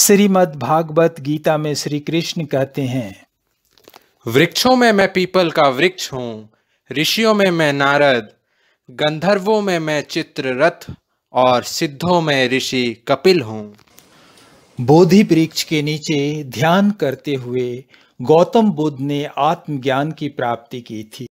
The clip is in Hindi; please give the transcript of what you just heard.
श्रीमद भागवत गीता में श्री कृष्ण कहते हैं वृक्षों में मैं पीपल का वृक्ष हूं ऋषियों में मैं नारद गंधर्वों में मैं चित्ररथ और सिद्धों में ऋषि कपिल हूं बोधि वृक्ष के नीचे ध्यान करते हुए गौतम बुद्ध ने आत्मज्ञान की प्राप्ति की थी